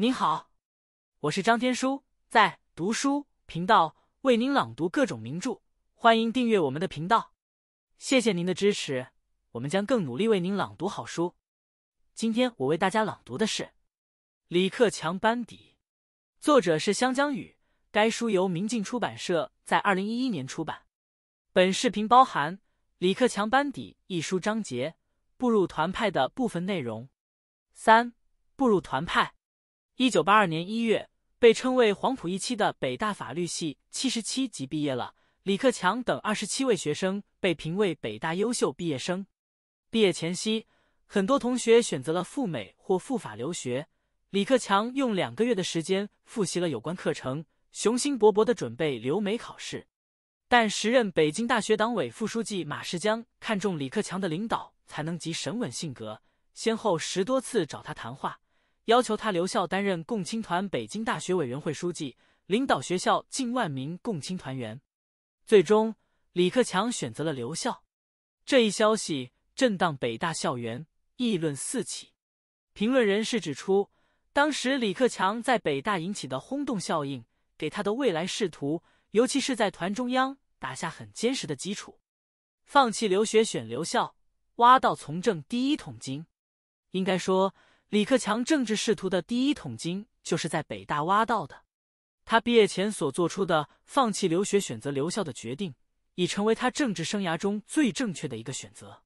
您好，我是张天舒，在读书频道为您朗读各种名著，欢迎订阅我们的频道。谢谢您的支持，我们将更努力为您朗读好书。今天我为大家朗读的是《李克强班底》，作者是湘江雨，该书由明镜出版社在二零一一年出版。本视频包含《李克强班底》一书章节“步入团派”的部分内容。三、步入团派。一九八二年一月，被称为“黄埔一期”的北大法律系七十七级毕业了，李克强等二十七位学生被评为北大优秀毕业生。毕业前夕，很多同学选择了赴美或赴法留学，李克强用两个月的时间复习了有关课程，雄心勃勃的准备留美考试。但时任北京大学党委副书记马世江看中李克强的领导才能及审稳性格，先后十多次找他谈话。要求他留校担任共青团北京大学委员会书记，领导学校近万名共青团员。最终，李克强选择了留校。这一消息震荡北大校园，议论四起。评论人士指出，当时李克强在北大引起的轰动效应，给他的未来仕途，尤其是在团中央打下很坚实的基础。放弃留学选留校，挖到从政第一桶金。应该说。李克强政治仕途的第一桶金就是在北大挖到的，他毕业前所做出的放弃留学、选择留校的决定，已成为他政治生涯中最正确的一个选择。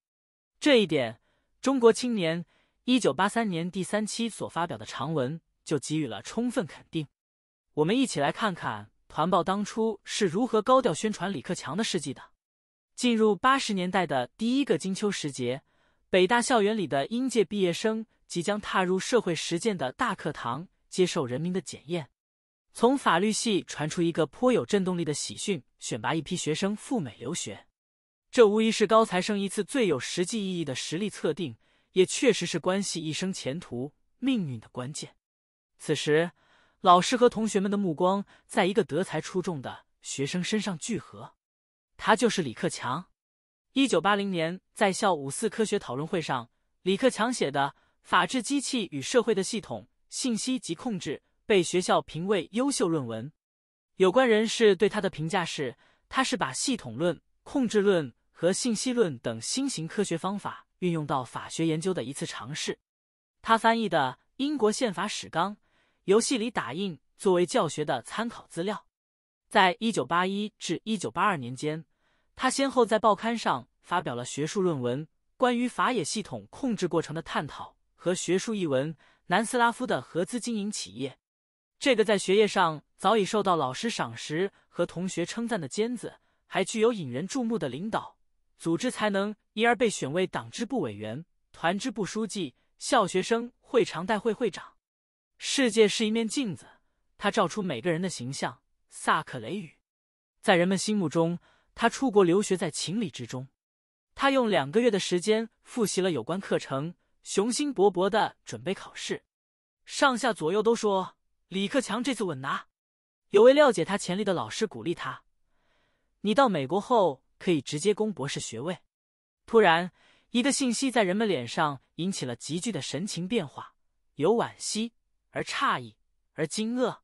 这一点，《中国青年》一九八三年第三期所发表的长文就给予了充分肯定。我们一起来看看团报当初是如何高调宣传李克强的事迹的。进入八十年代的第一个金秋时节，北大校园里的应届毕业生。即将踏入社会实践的大课堂，接受人民的检验。从法律系传出一个颇有震动力的喜讯：选拔一批学生赴美留学。这无疑是高材生一次最有实际意义的实力测定，也确实是关系一生前途命运的关键。此时，老师和同学们的目光在一个德才出众的学生身上聚合。他就是李克强。一九八零年，在校五四科学讨论会上，李克强写的。法治机器与社会的系统、信息及控制被学校评为优秀论文。有关人士对他的评价是：他是把系统论、控制论和信息论等新型科学方法运用到法学研究的一次尝试。他翻译的《英国宪法史纲》游戏里打印作为教学的参考资料。在一九八一至一九八二年间，他先后在报刊上发表了学术论文，关于法野系统控制过程的探讨。和学术译文，南斯拉夫的合资经营企业，这个在学业上早已受到老师赏识和同学称赞的尖子，还具有引人注目的领导组织才能，因而被选为党支部委员、团支部书记、校学生会常代会会长。世界是一面镜子，它照出每个人的形象。萨克雷语，在人们心目中，他出国留学在情理之中。他用两个月的时间复习了有关课程。雄心勃勃的准备考试，上下左右都说李克强这次稳拿。有位了解他潜力的老师鼓励他：“你到美国后可以直接攻博士学位。”突然，一个信息在人们脸上引起了急剧的神情变化，由惋惜，而诧异，而惊愕。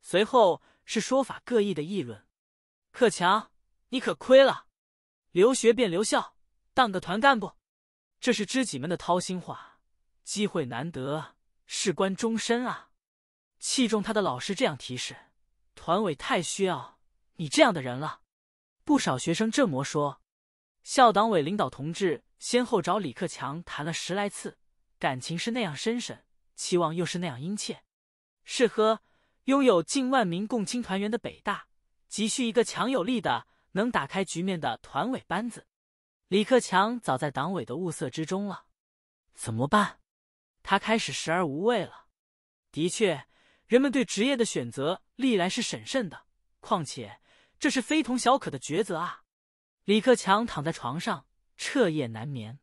随后是说法各异的议论：“克强，你可亏了，留学变留校，当个团干部。”这是知己们的掏心话，机会难得，事关终身啊！器重他的老师这样提示，团委太需要你这样的人了。不少学生这么说。校党委领导同志先后找李克强谈了十来次，感情是那样深深，期望又是那样殷切。是呵，拥有近万名共青团员的北大，急需一个强有力的、能打开局面的团委班子。李克强早在党委的物色之中了，怎么办？他开始食而无味了。的确，人们对职业的选择历来是审慎的，况且这是非同小可的抉择啊！李克强躺在床上彻夜难眠，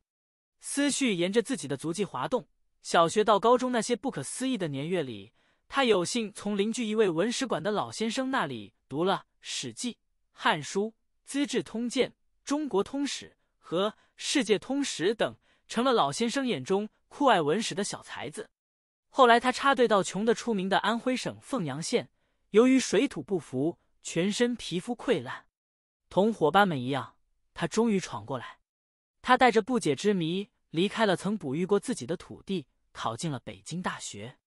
思绪沿着自己的足迹滑动：小学到高中那些不可思议的年月里，他有幸从邻居一位文史馆的老先生那里读了《史记》《汉书》《资治通鉴》《中国通史》。和《世界通史》等，成了老先生眼中酷爱文史的小才子。后来，他插队到穷得出名的安徽省凤阳县，由于水土不服，全身皮肤溃烂。同伙伴们一样，他终于闯过来。他带着不解之谜离开了曾哺育过自己的土地，考进了北京大学。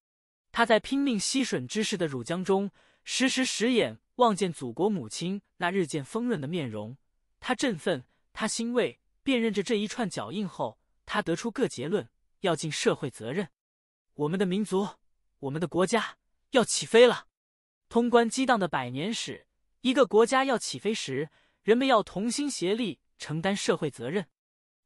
他在拼命吸吮知识的乳浆中，时时使眼望见祖国母亲那日渐丰润的面容。他振奋，他欣慰。辨认着这一串脚印后，他得出各结论：要尽社会责任，我们的民族，我们的国家要起飞了。通关激荡的百年史，一个国家要起飞时，人们要同心协力承担社会责任。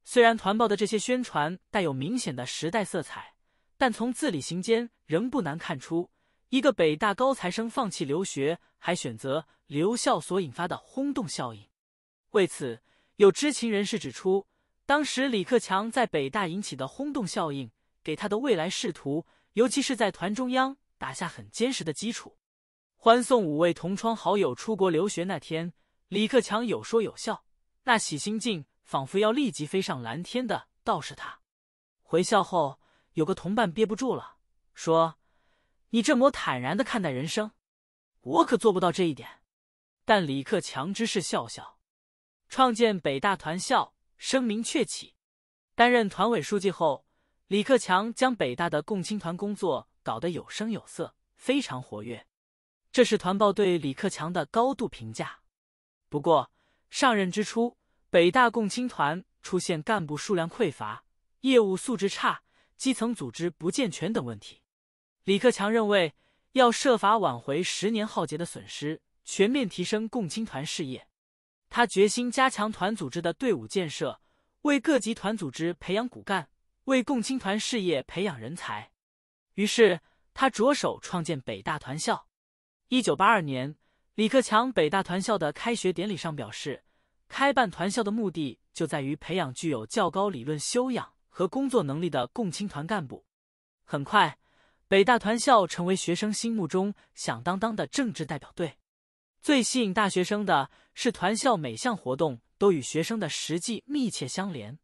虽然团报的这些宣传带有明显的时代色彩，但从字里行间仍不难看出，一个北大高材生放弃留学，还选择留校所引发的轰动效应。为此。有知情人士指出，当时李克强在北大引起的轰动效应，给他的未来仕途，尤其是在团中央打下很坚实的基础。欢送五位同窗好友出国留学那天，李克强有说有笑，那喜心劲仿佛要立即飞上蓝天的，倒是他。回校后，有个同伴憋不住了，说：“你这么坦然的看待人生，我可做不到这一点。”但李克强只是笑笑。创建北大团校，声名鹊起。担任团委书记后，李克强将北大的共青团工作搞得有声有色，非常活跃。这是团报对李克强的高度评价。不过，上任之初，北大共青团出现干部数量匮乏、业务素质差、基层组织不健全等问题。李克强认为，要设法挽回十年浩劫的损失，全面提升共青团事业。他决心加强团组织的队伍建设，为各级团组织培养骨干，为共青团事业培养人才。于是，他着手创建北大团校。一九八二年，李克强北大团校的开学典礼上表示，开办团校的目的就在于培养具有较高理论修养和工作能力的共青团干部。很快，北大团校成为学生心目中响当当的政治代表队。最吸引大学生的是团校，每项活动都与学生的实际密切相连。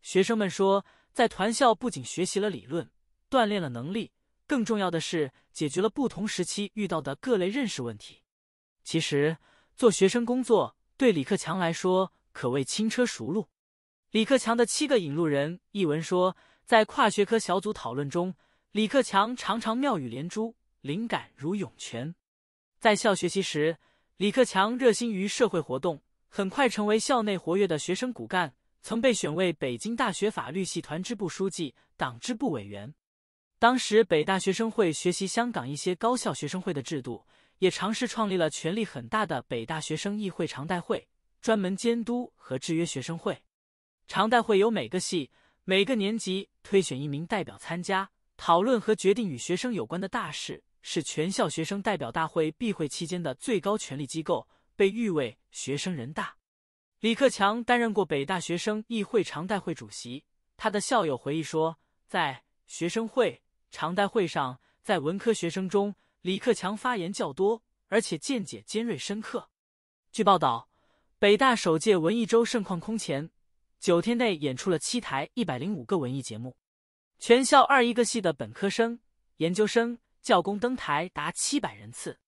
学生们说，在团校不仅学习了理论，锻炼了能力，更重要的是解决了不同时期遇到的各类认识问题。其实，做学生工作对李克强来说可谓轻车熟路。李克强的七个引路人一文说，在跨学科小组讨论中，李克强常常妙语连珠，灵感如涌泉。在校学习时，李克强热心于社会活动，很快成为校内活跃的学生骨干，曾被选为北京大学法律系团支部书记、党支部委员。当时，北大学生会学习香港一些高校学生会的制度，也尝试创立了权力很大的北大学生议会常代会，专门监督和制约学生会。常代会由每个系、每个年级推选一名代表参加，讨论和决定与学生有关的大事。是全校学生代表大会闭会期间的最高权力机构，被誉为“学生人大”。李克强担任过北大学生议会常代会主席。他的校友回忆说，在学生会常代会上，在文科学生中，李克强发言较多，而且见解尖锐深刻。据报道，北大首届文艺周盛况空前，九天内演出了七台一百零五个文艺节目，全校二一个系的本科生、研究生。教工登台达七百人次，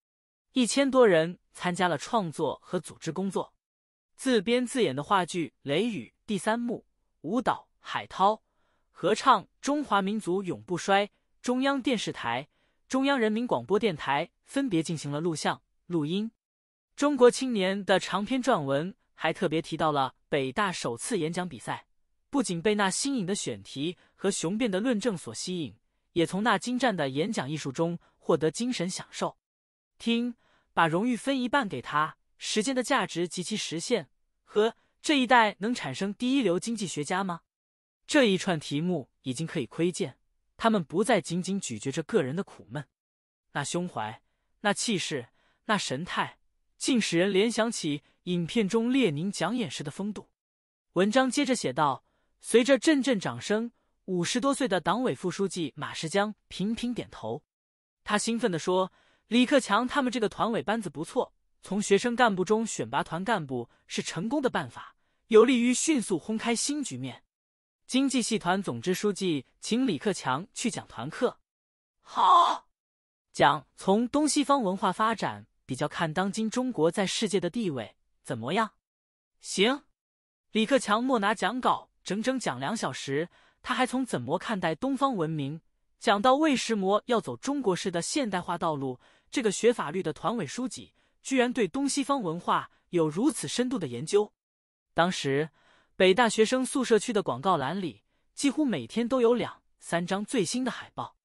一千多人参加了创作和组织工作。自编自演的话剧《雷雨》第三幕、舞蹈《海涛》、合唱《中华民族永不衰》，中央电视台、中央人民广播电台分别进行了录像录音。中国青年的长篇撰文还特别提到了北大首次演讲比赛，不仅被那新颖的选题和雄辩的论证所吸引。也从那精湛的演讲艺术中获得精神享受。听，把荣誉分一半给他。时间的价值及其实现。和这一代能产生第一流经济学家吗？这一串题目已经可以窥见，他们不再仅仅咀嚼着个人的苦闷。那胸怀，那气势，那神态，竟使人联想起影片中列宁讲演时的风度。文章接着写道：随着阵阵掌声。五十多岁的党委副书记马世江频频点头，他兴奋地说：“李克强，他们这个团委班子不错，从学生干部中选拔团干部是成功的办法，有利于迅速轰开新局面。”经济系团总支书记请李克强去讲团课，好，讲从东西方文化发展比较，看当今中国在世界的地位怎么样？行，李克强默拿讲稿，整整讲两小时。他还从怎么看待东方文明讲到魏什魔要走中国式的现代化道路。这个学法律的团委书记居然对东西方文化有如此深度的研究。当时北大学生宿舍区的广告栏里，几乎每天都有两三张最新的海报。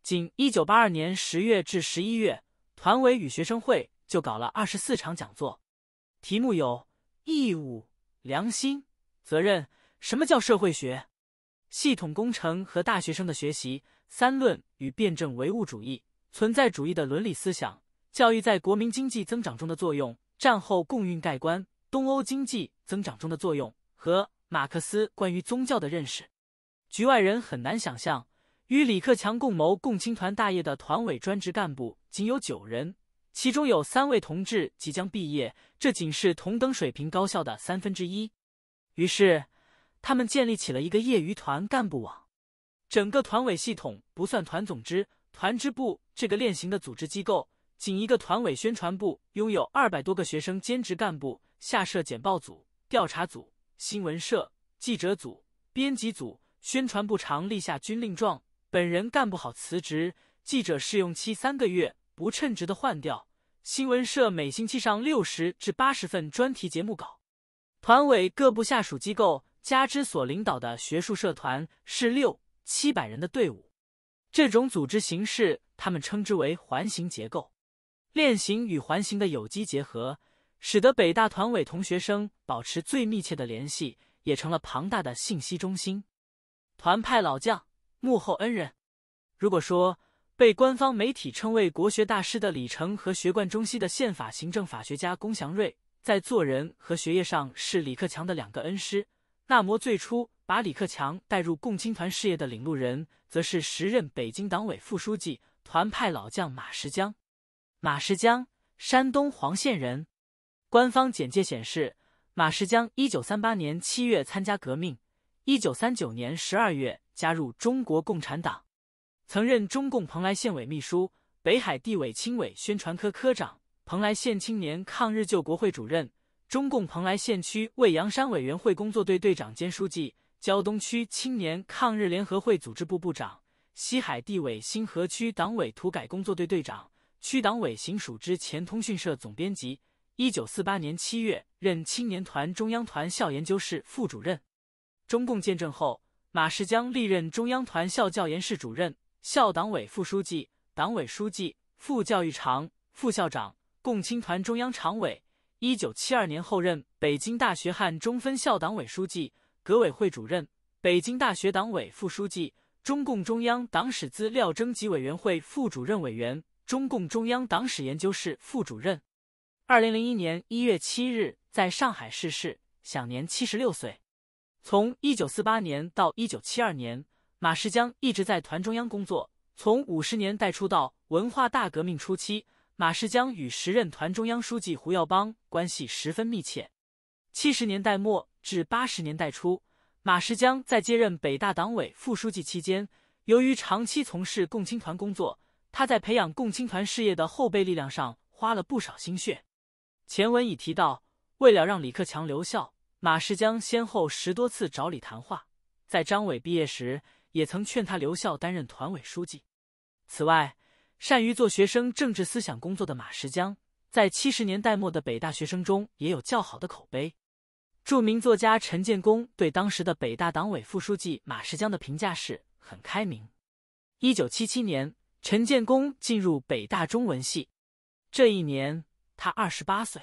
仅1982年10月至11月，团委与学生会就搞了24场讲座，题目有义务、良心、责任，什么叫社会学？系统工程和大学生的学习三论与辩证唯物主义、存在主义的伦理思想，教育在国民经济增长中的作用，战后共运概观，东欧经济增长中的作用和马克思关于宗教的认识。局外人很难想象，与李克强共谋共青团大业的团委专职干部仅有九人，其中有三位同志即将毕业，这仅是同等水平高校的三分之一。于是。他们建立起了一个业余团干部网，整个团委系统不算团总支、团支部这个练型的组织机构，仅一个团委宣传部拥有二百多个学生兼职干部，下设简报组、调查组、新闻社、记者组、编辑组。宣传部长立下军令状，本人干不好辞职；记者试用期三个月，不称职的换掉。新闻社每星期上六十至八十份专题节目稿。团委各部下属机构。加之所领导的学术社团是六七百人的队伍，这种组织形式他们称之为环形结构。链形与环形的有机结合，使得北大团委同学生保持最密切的联系，也成了庞大的信息中心。团派老将、幕后恩人。如果说被官方媒体称为国学大师的李诚和学贯中西的宪法行政法学家龚祥瑞，在做人和学业上是李克强的两个恩师。那摩最初把李克强带入共青团事业的领路人，则是时任北京党委副书记、团派老将马石江。马石江，山东黄县人。官方简介显示，马石江一九三八年七月参加革命，一九三九年十二月加入中国共产党，曾任中共蓬莱县委秘书、北海地委青委宣传科科长、蓬莱县青年抗日救国会主任。中共蓬莱县区未央山委员会工作队队长兼书记，胶东区青年抗日联合会组织部部长，西海地委新河区党委土改工作队队长，区党委行署之前通讯社总编辑。一九四八年七月任青年团中央团校研究室副主任。中共建政后，马世江历任中央团校教研室主任、校党委副书记、党委书记、副教育长、副校长，共青团中央常委。一九七二年后任北京大学汉中分校党委书记、革委会主任，北京大学党委副书记，中共中央党史资料征集委员会副主任委员，中共中央党史研究室副主任。二零零一年一月七日在上海逝世，享年七十六岁。从一九四八年到一九七二年，马世江一直在团中央工作，从五十年代初到文化大革命初期。马世江与时任团中央书记胡耀邦关系十分密切。七十年代末至八十年代初，马世江在接任北大党委副书记期间，由于长期从事共青团工作，他在培养共青团事业的后备力量上花了不少心血。前文已提到，为了让李克强留校，马世江先后十多次找李谈话。在张伟毕业时，也曾劝他留校担任团委书记。此外，善于做学生政治思想工作的马石江，在七十年代末的北大学生中也有较好的口碑。著名作家陈建功对当时的北大党委副书记马石江的评价是很开明。一九七七年，陈建功进入北大中文系，这一年他二十八岁。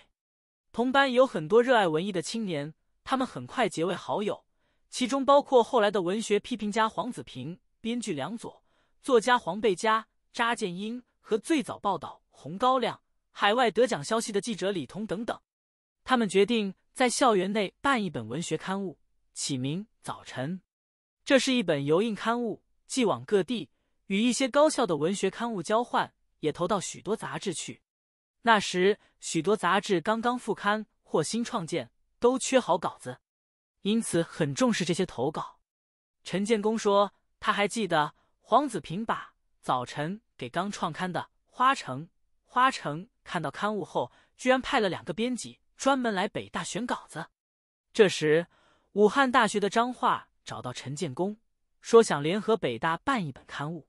同班有很多热爱文艺的青年，他们很快结为好友，其中包括后来的文学批评家黄子平、编剧梁左、作家黄蓓佳。沙建英和最早报道《红高粱》海外得奖消息的记者李彤等等，他们决定在校园内办一本文学刊物，起名《早晨》。这是一本油印刊物，寄往各地，与一些高校的文学刊物交换，也投到许多杂志去。那时许多杂志刚刚复刊或新创建，都缺好稿子，因此很重视这些投稿。陈建功说，他还记得黄子平把《早晨》。给刚创刊的《花城》《花城》看到刊物后，居然派了两个编辑专门来北大选稿子。这时，武汉大学的张化找到陈建功，说想联合北大办一本刊物。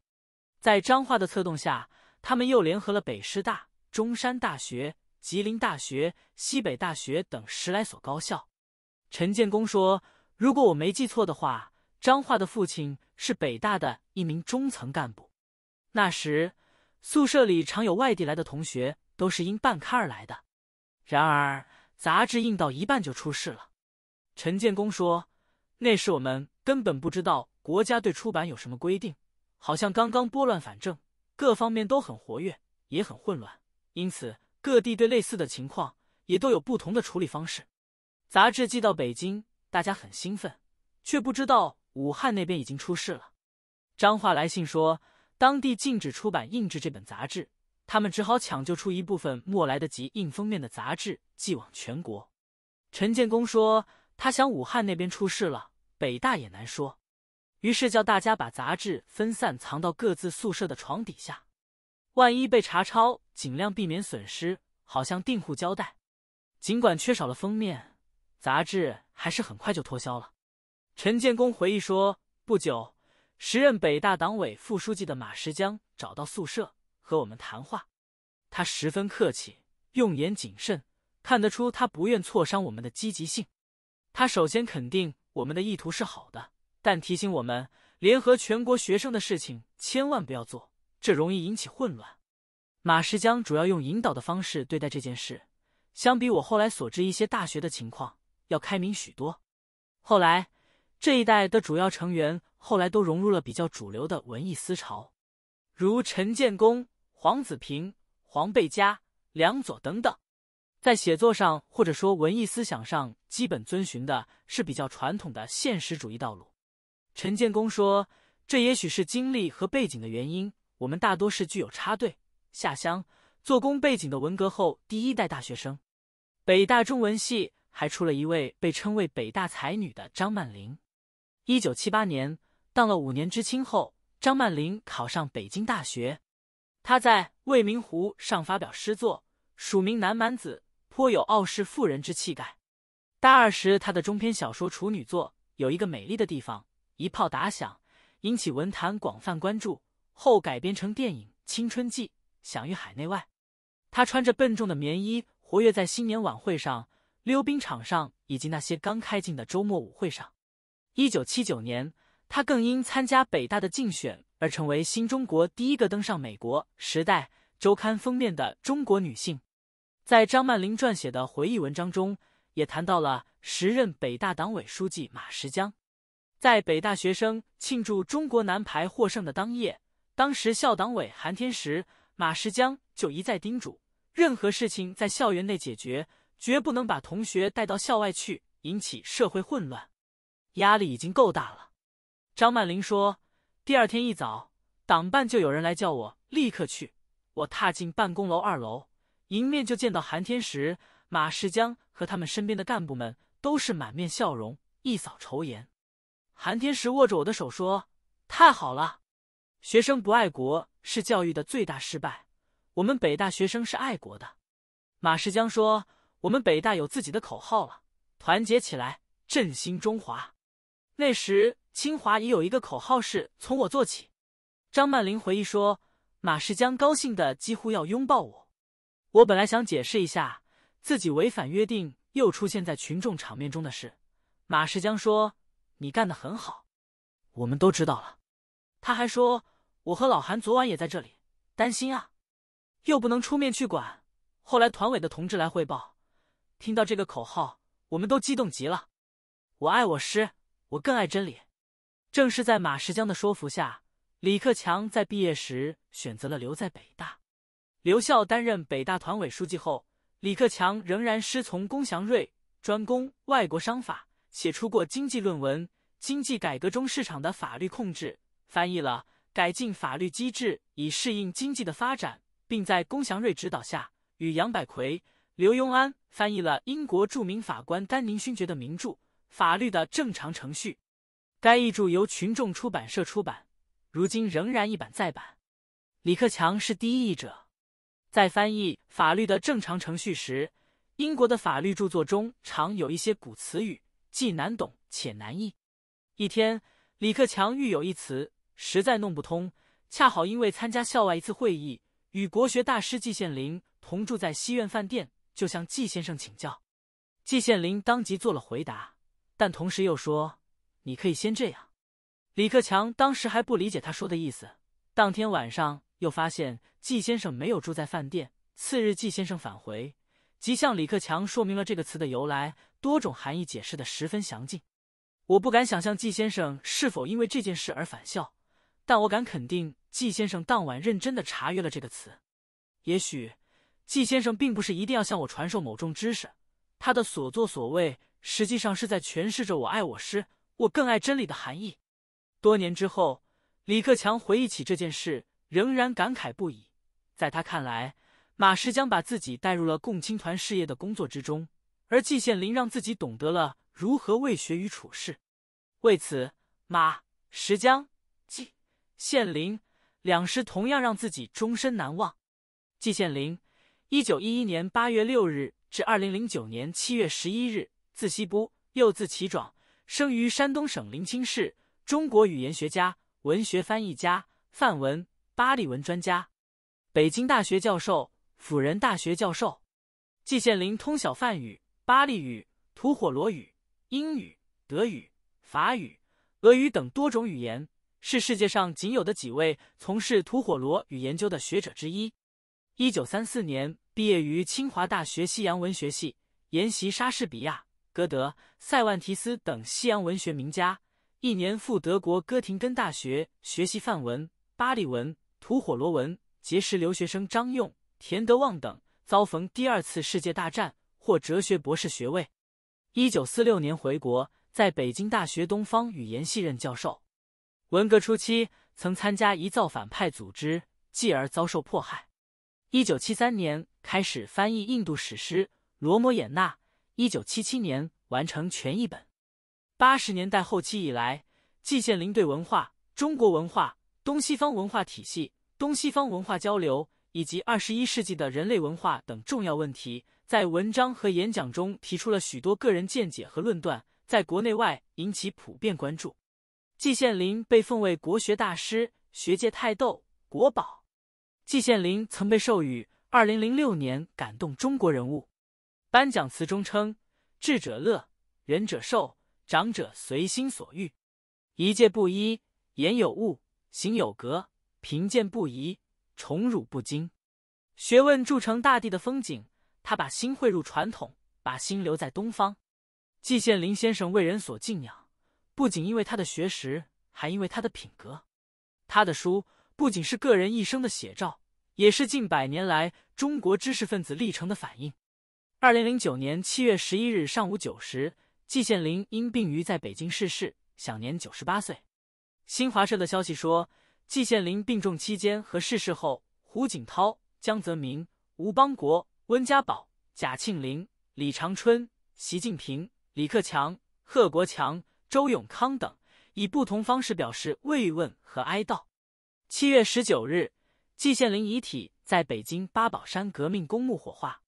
在张化的策动下，他们又联合了北师大、中山大学、吉林大学、西北大学等十来所高校。陈建功说：“如果我没记错的话，张化的父亲是北大的一名中层干部。”那时，宿舍里常有外地来的同学，都是因办刊而来的。然而，杂志印到一半就出事了。陈建功说：“那时我们根本不知道国家对出版有什么规定，好像刚刚拨乱反正，各方面都很活跃，也很混乱。因此，各地对类似的情况也都有不同的处理方式。”杂志寄到北京，大家很兴奋，却不知道武汉那边已经出事了。张化来信说。当地禁止出版印制这本杂志，他们只好抢救出一部分没来得及印封面的杂志寄往全国。陈建功说：“他想武汉那边出事了，北大也难说。”于是叫大家把杂志分散藏到各自宿舍的床底下，万一被查抄，尽量避免损失。好像订户交代，尽管缺少了封面，杂志还是很快就脱销了。陈建功回忆说：“不久。”时任北大党委副书记的马石江找到宿舍和我们谈话，他十分客气，用言谨慎，看得出他不愿挫伤我们的积极性。他首先肯定我们的意图是好的，但提醒我们联合全国学生的事情千万不要做，这容易引起混乱。马石江主要用引导的方式对待这件事，相比我后来所知一些大学的情况要开明许多。后来。这一代的主要成员后来都融入了比较主流的文艺思潮，如陈建功、黄子平、黄蓓佳、梁左等等，在写作上或者说文艺思想上，基本遵循的是比较传统的现实主义道路。陈建功说：“这也许是经历和背景的原因，我们大多是具有插队、下乡、做工背景的文革后第一代大学生。北大中文系还出了一位被称为‘北大才女’的张曼玲。”一九七八年，当了五年知青后，张曼玲考上北京大学。他在未名湖上发表诗作，署名“南蛮子”，颇有傲视妇人之气概。大二时，他的中篇小说处女作《有一个美丽的地方》一炮打响，引起文坛广泛关注，后改编成电影《青春祭》，享誉海内外。他穿着笨重的棉衣，活跃在新年晚会上、溜冰场上以及那些刚开进的周末舞会上。一九七九年，她更因参加北大的竞选而成为新中国第一个登上《美国时代》周刊封面的中国女性。在张曼玲撰写的回忆文章中，也谈到了时任北大党委书记马石江。在北大学生庆祝中国男排获胜的当夜，当时校党委韩天石、马石江就一再叮嘱：任何事情在校园内解决，绝不能把同学带到校外去，引起社会混乱。压力已经够大了，张曼玲说。第二天一早，党办就有人来叫我立刻去。我踏进办公楼二楼，迎面就见到韩天石、马世江和他们身边的干部们，都是满面笑容，一扫愁颜。韩天石握着我的手说：“太好了，学生不爱国是教育的最大失败。我们北大学生是爱国的。”马世江说：“我们北大有自己的口号了，团结起来，振兴中华。”那时清华也有一个口号是“从我做起”。张曼玲回忆说：“马世江高兴的几乎要拥抱我。我本来想解释一下自己违反约定又出现在群众场面中的事。马世江说：‘你干的很好，我们都知道了。’他还说：‘我和老韩昨晚也在这里，担心啊，又不能出面去管。’后来团委的同志来汇报，听到这个口号，我们都激动极了。我爱我师。”我更爱真理。正是在马世江的说服下，李克强在毕业时选择了留在北大。留校担任北大团委书记后，李克强仍然师从龚祥瑞，专攻外国商法，写出过经济论文《经济改革中市场的法律控制》，翻译了《改进法律机制以适应经济的发展》，并在龚祥瑞指导下与杨百奎、刘墉安翻译了英国著名法官丹宁勋爵的名著。法律的正常程序，该译著由群众出版社出版，如今仍然一版再版。李克强是第一译者，在翻译《法律的正常程序》时，英国的法律著作中常有一些古词语，既难懂且难译。一天，李克强遇有一词实在弄不通，恰好因为参加校外一次会议，与国学大师季羡林同住在西苑饭店，就向季先生请教。季羡林当即做了回答。但同时又说，你可以先这样。李克强当时还不理解他说的意思。当天晚上又发现季先生没有住在饭店。次日，季先生返回，即向李克强说明了这个词的由来，多种含义解释的十分详尽。我不敢想象季先生是否因为这件事而返校，但我敢肯定，季先生当晚认真的查阅了这个词。也许，季先生并不是一定要向我传授某种知识，他的所作所为。实际上是在诠释着“我爱我师，我更爱真理”的含义。多年之后，李克强回忆起这件事，仍然感慨不已。在他看来，马石江把自己带入了共青团事业的工作之中，而季羡林让自己懂得了如何为学与处世。为此，马石江、季羡林两师同样让自己终身难忘。季羡林，1911年8月6日至2009年7月11日。字希波，又字其壮，生于山东省临清市，中国语言学家、文学翻译家、梵文、巴利文专家，北京大学教授、辅仁大学教授。季羡林通晓梵语、巴利语、吐火罗语、英语、德语、法语、俄语等多种语言，是世界上仅有的几位从事吐火罗语研究的学者之一。一九三四年毕业于清华大学西洋文学系，研习莎士比亚。歌德、塞万提斯等西洋文学名家，一年赴德国哥廷根大学学习范文、巴利文、吐火罗文，结识留学生张用、田德旺等。遭逢第二次世界大战，获哲学博士学位。一九四六年回国，在北京大学东方语言系任教授。文革初期，曾参加一造反派组织，继而遭受迫害。一九七三年开始翻译印度史诗《罗摩衍那》。一九七七年完成全译本。八十年代后期以来，季羡林对文化、中国文化、东西方文化体系、东西方文化交流以及二十一世纪的人类文化等重要问题，在文章和演讲中提出了许多个人见解和论断，在国内外引起普遍关注。季羡林被奉为国学大师、学界泰斗、国宝。季羡林曾被授予“二零零六年感动中国人物”。颁奖词中称：“智者乐，仁者寿，长者随心所欲，一介布衣，言有物，行有格，贫贱不移，宠辱不惊。学问铸成大地的风景，他把心汇入传统，把心留在东方。季羡林先生为人所敬仰，不仅因为他的学识，还因为他的品格。他的书不仅是个人一生的写照，也是近百年来中国知识分子历程的反映。”二零零九年七月十一日上午九时，季羡林因病于在北京逝世，享年九十八岁。新华社的消息说，季羡林病重期间和逝世后，胡锦涛、江泽民、吴邦国、温家宝、贾庆林、李长春、习近平、李克强、贺国强、周永康等以不同方式表示慰问和哀悼。七月十九日，季羡林遗体在北京八宝山革命公墓火化。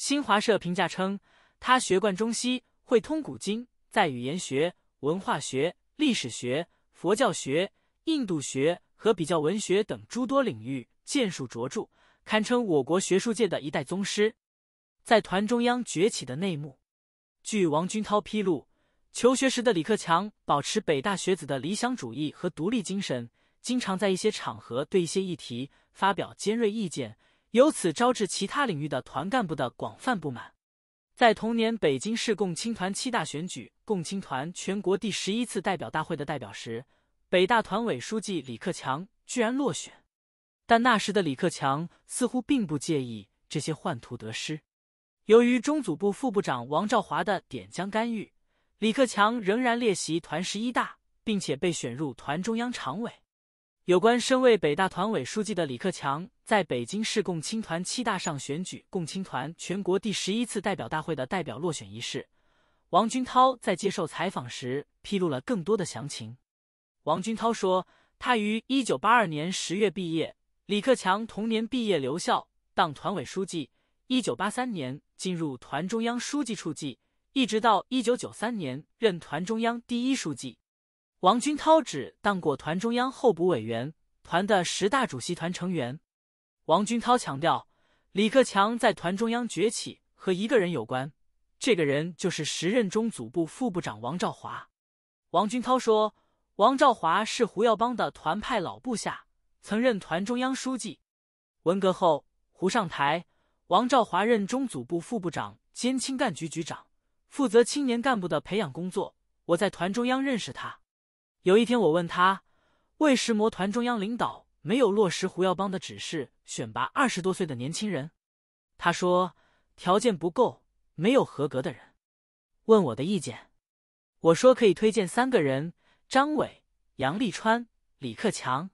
新华社评价称，他学贯中西，会通古今，在语言学、文化学、历史学、佛教学、印度学和比较文学等诸多领域建树卓著，堪称我国学术界的一代宗师。在团中央崛起的内幕，据王军涛披露，求学时的李克强保持北大学子的理想主义和独立精神，经常在一些场合对一些议题发表尖锐意见。由此招致其他领域的团干部的广泛不满。在同年北京市共青团七大选举共青团全国第十一次代表大会的代表时，北大团委书记李克强居然落选。但那时的李克强似乎并不介意这些换图得失。由于中组部副部长王兆华的点将干预，李克强仍然列席团十一大，并且被选入团中央常委。有关身为北大团委书记的李克强，在北京市共青团七大上选举共青团全国第十一次代表大会的代表落选一事，王军涛在接受采访时披露了更多的详情。王军涛说，他于一九八二年十月毕业，李克强同年毕业留校当团委书记，一九八三年进入团中央书记处，一直到一九九三年任团中央第一书记。王军涛只当过团中央候补委员、团的十大主席团成员。王军涛强调，李克强在团中央崛起和一个人有关，这个人就是时任中组部副部长王兆华。王军涛说，王兆华是胡耀邦的团派老部下，曾任团中央书记。文革后，胡上台，王兆华任中组部副部长兼青干局局长，负责青年干部的培养工作。我在团中央认识他。有一天，我问他，为什么团中央领导没有落实胡耀邦的指示，选拔二十多岁的年轻人。他说条件不够，没有合格的人。问我的意见，我说可以推荐三个人：张伟、杨立川、李克强。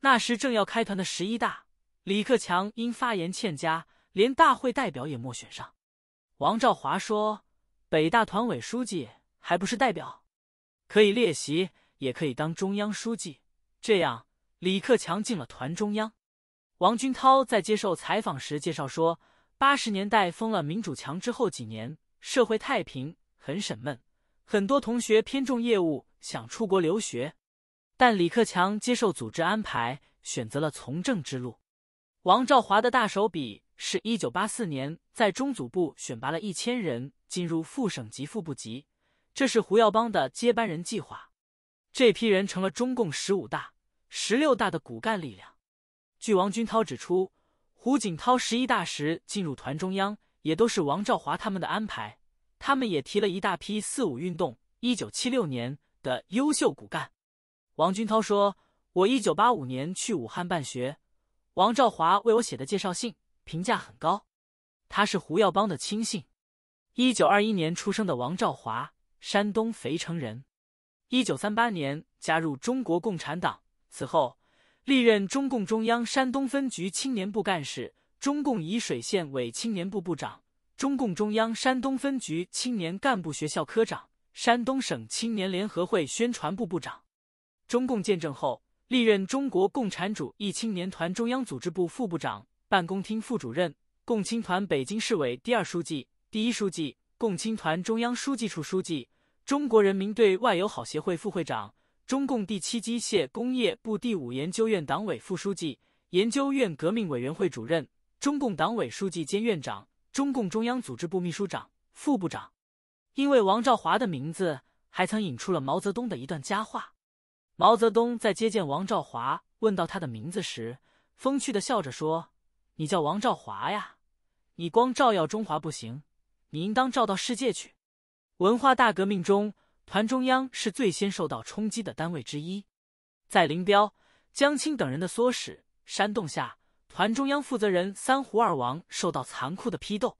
那时正要开团的十一大，李克强因发言欠佳，连大会代表也没选上。王兆华说，北大团委书记还不是代表，可以列席。也可以当中央书记，这样李克强进了团中央。王军涛在接受采访时介绍说，八十年代封了民主墙之后几年，社会太平，很沈闷，很多同学偏重业务，想出国留学，但李克强接受组织安排，选择了从政之路。王兆华的大手笔是一九八四年在中组部选拔了一千人进入副省级副部级，这是胡耀邦的接班人计划。这批人成了中共十五大、十六大的骨干力量。据王军涛指出，胡锦涛十一大时进入团中央，也都是王兆华他们的安排。他们也提了一大批四五运动一九七六年的优秀骨干。王军涛说：“我一九八五年去武汉办学，王兆华为我写的介绍信评价很高。他是胡耀邦的亲信。一九二一年出生的王兆华，山东肥城人。”一九三八年加入中国共产党，此后历任中共中央山东分局青年部干事、中共沂水县委青年部部长、中共中央山东分局青年干部学校科长、山东省青年联合会宣传部部长。中共建政后，历任中国共产主义青年团中央组织部副部长、办公厅副主任、共青团北京市委第二书记、第一书记、共青团中央书记处书记。中国人民对外友好协会副会长、中共第七机械工业部第五研究院党委副书记、研究院革命委员会主任、中共党委书记兼院长、中共中央组织部秘书长、副部长。因为王兆华的名字，还曾引出了毛泽东的一段佳话。毛泽东在接见王兆华，问到他的名字时，风趣的笑着说：“你叫王兆华呀，你光照耀中华不行，你应当照到世界去。”文化大革命中，团中央是最先受到冲击的单位之一。在林彪、江青等人的唆使、煽动下，团中央负责人“三胡二王”受到残酷的批斗。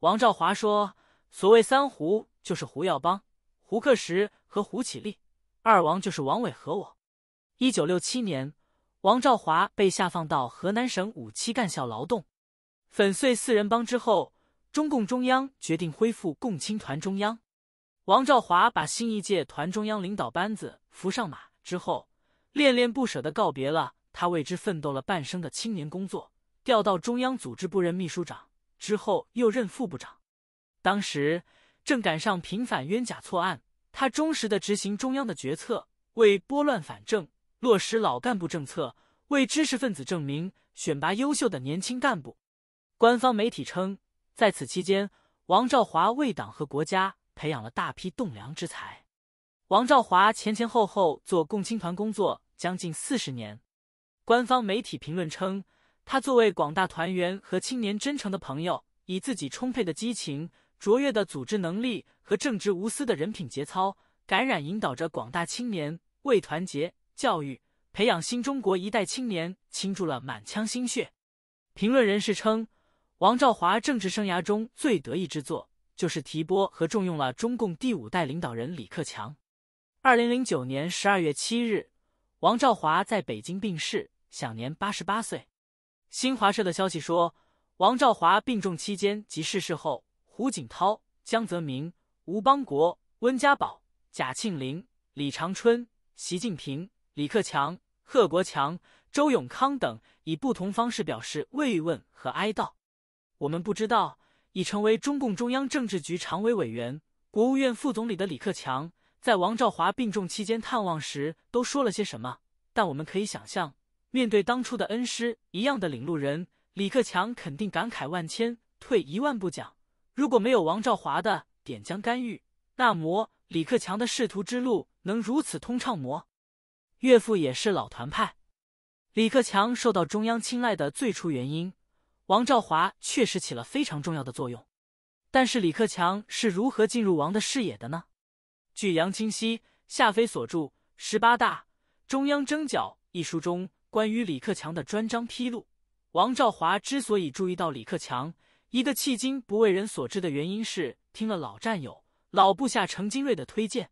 王兆华说：“所谓‘三胡’就是胡耀邦、胡克石和胡启立，‘二王’就是王伟和我。”一九六七年，王兆华被下放到河南省五七干校劳动。粉碎“四人帮”之后，中共中央决定恢复共青团中央。王兆华把新一届团中央领导班子扶上马之后，恋恋不舍地告别了他为之奋斗了半生的青年工作。调到中央组织部任秘书长之后，又任副部长。当时正赶上平反冤假错案，他忠实地执行中央的决策，为拨乱反正、落实老干部政策、为知识分子证明，选拔优秀的年轻干部。官方媒体称，在此期间，王兆华为党和国家。培养了大批栋梁之才。王兆华前前后后做共青团工作将近四十年。官方媒体评论称，他作为广大团员和青年真诚的朋友，以自己充沛的激情、卓越的组织能力和正直无私的人品节操，感染引导着广大青年，为团结教育培养新中国一代青年倾注了满腔心血。评论人士称，王兆华政治生涯中最得意之作。就是提拨和重用了中共第五代领导人李克强。二零零九年十二月七日，王兆华在北京病逝，享年八十八岁。新华社的消息说，王兆华病重期间及逝世后，胡锦涛、江泽民、吴邦国、温家宝、贾庆林、李长春、习近平、李克强、贺国强、周永康等以不同方式表示慰问和哀悼。我们不知道。已成为中共中央政治局常委委员、国务院副总理的李克强，在王兆华病重期间探望时都说了些什么？但我们可以想象，面对当初的恩师一样的领路人，李克强肯定感慨万千。退一万步讲，如果没有王兆华的点将干预，那么李克强的仕途之路能如此通畅吗？岳父也是老团派，李克强受到中央青睐的最初原因。王兆华确实起了非常重要的作用，但是李克强是如何进入王的视野的呢？据杨清溪、夏飞所著《十八大中央征剿》一书中关于李克强的专章披露，王兆华之所以注意到李克强，一个迄今不为人所知的原因是，听了老战友、老部下程金瑞的推荐。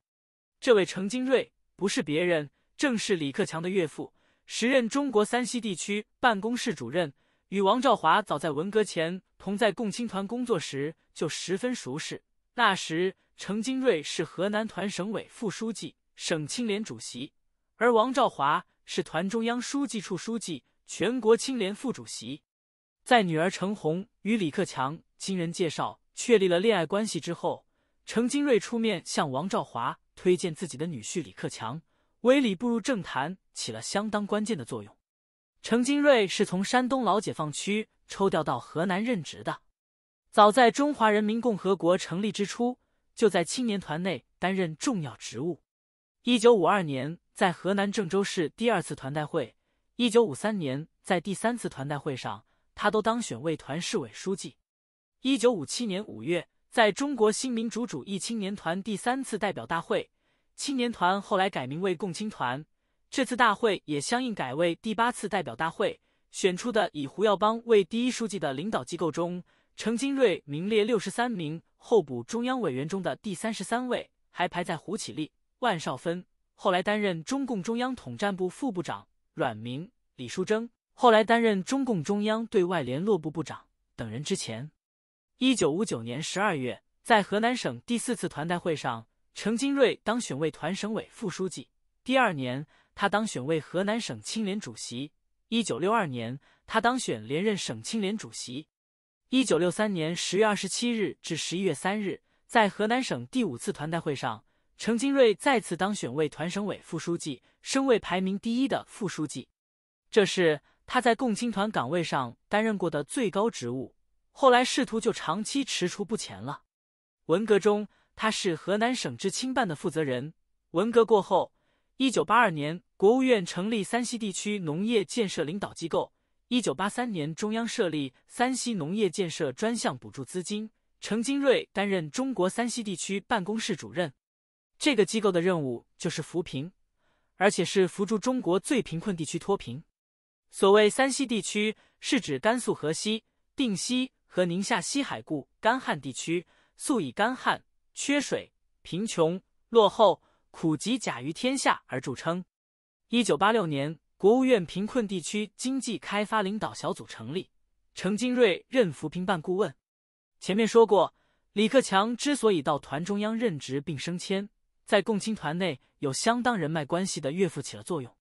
这位程金瑞不是别人，正是李克强的岳父，时任中国山西地区办公室主任。与王兆华早在文革前同在共青团工作时就十分熟识。那时，程金瑞是河南团省委副书记、省青联主席，而王兆华是团中央书记处书记、全国青联副主席。在女儿程红与李克强经人介绍确立了恋爱关系之后，程金瑞出面向王兆华推荐自己的女婿李克强，为李步入政坛起了相当关键的作用。程金瑞是从山东老解放区抽调到河南任职的。早在中华人民共和国成立之初，就在青年团内担任重要职务。一九五二年，在河南郑州市第二次团代会；一九五三年，在第三次团代会上，他都当选为团市委书记。一九五七年五月，在中国新民主主义青年团第三次代表大会，青年团后来改名为共青团。这次大会也相应改为第八次代表大会，选出的以胡耀邦为第一书记的领导机构中，程金瑞名列六十三名候补中央委员中的第三十三位，还排在胡启立、万少芬。后来担任中共中央统战部副部长阮明、李淑珍，后来担任中共中央对外联络部部长等人之前。一九五九年十二月，在河南省第四次团代会上，程金瑞当选为团省委副书记。第二年。他当选为河南省青联主席。一九六二年，他当选连任省青联主席。一九六三年十月二十七日至十一月三日，在河南省第五次团代会上，程金瑞再次当选为团省委副书记，升为排名第一的副书记。这是他在共青团岗位上担任过的最高职务。后来仕途就长期踟蹰不前了。文革中，他是河南省知青办的负责人。文革过后。一九八二年，国务院成立山西地区农业建设领导机构。一九八三年，中央设立山西农业建设专项补助资金。程金瑞担任中国山西地区办公室主任。这个机构的任务就是扶贫，而且是扶助中国最贫困地区脱贫。所谓山西地区，是指甘肃河西、定西和宁夏西海固干旱地区，素以干旱、缺水、贫穷、落后。苦集甲于天下而著称。一九八六年，国务院贫困地区经济开发领导小组成立，程金瑞任扶贫办顾问。前面说过，李克强之所以到团中央任职并升迁，在共青团内有相当人脉关系的岳父起了作用。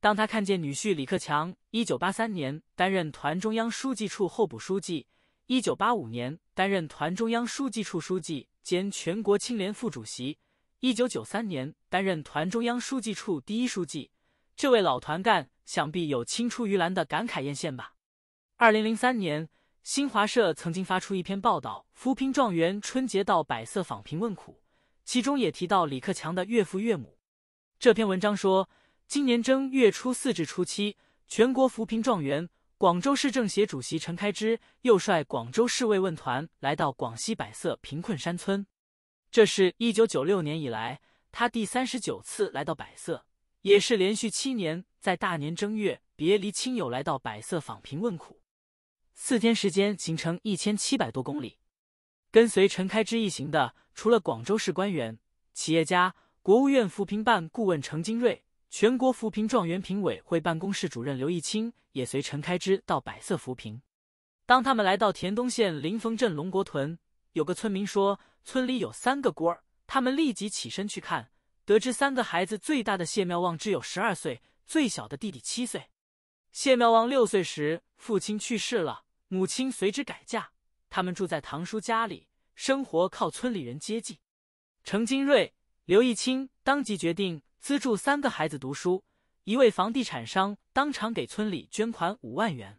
当他看见女婿李克强，一九八三年担任团中央书记处候补书记，一九八五年担任团中央书记处书记兼全国青联副主席。一九九三年担任团中央书记处第一书记，这位老团干想必有“青出于蓝”的感慨艳羡吧。二零零三年，新华社曾经发出一篇报道《扶贫状元春节到百色访贫问苦》，其中也提到李克强的岳父岳母。这篇文章说，今年正月初四至初七，全国扶贫状元广州市政协主席陈开枝又率广州市慰问团来到广西百色贫困山村。这是一九九六年以来他第三十九次来到百色，也是连续七年在大年正月别离亲友来到百色访贫问苦。四天时间，行程一千七百多公里。跟随陈开枝一行的，除了广州市官员、企业家，国务院扶贫办顾问程金瑞，全国扶贫状元评委会办公室主任刘义清也随陈开枝到百色扶贫。当他们来到田东县临汾镇龙国屯。有个村民说，村里有三个孤儿，他们立即起身去看，得知三个孩子最大的谢妙望只有十二岁，最小的弟弟七岁。谢妙望六岁时，父亲去世了，母亲随之改嫁，他们住在堂叔家里，生活靠村里人接济。程金瑞、刘义清当即决定资助三个孩子读书，一位房地产商当场给村里捐款五万元。